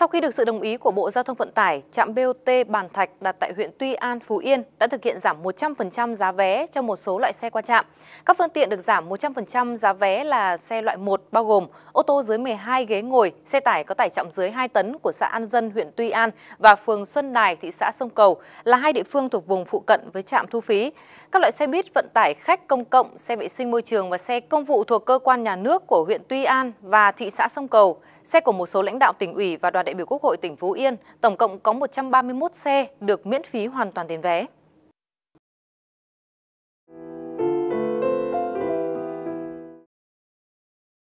Sau khi được sự đồng ý của Bộ Giao thông Vận tải, trạm BOT Bàn Thạch đặt tại huyện Tuy An, Phú Yên đã thực hiện giảm 100% giá vé cho một số loại xe qua trạm. Các phương tiện được giảm 100% giá vé là xe loại 1 bao gồm ô tô dưới 12 ghế ngồi, xe tải có tải trọng dưới 2 tấn của xã An Dân, huyện Tuy An và phường Xuân Đài, thị xã Sông Cầu là hai địa phương thuộc vùng phụ cận với trạm thu phí. Các loại xe buýt vận tải khách công cộng, xe vệ sinh môi trường và xe công vụ thuộc cơ quan nhà nước của huyện Tuy An và thị xã Sông Cầu, xe của một số lãnh đạo tỉnh ủy và đoàn đại biểu quốc hội tỉnh phú yên tổng cộng có một trăm ba mươi một xe được miễn phí hoàn toàn tiền vé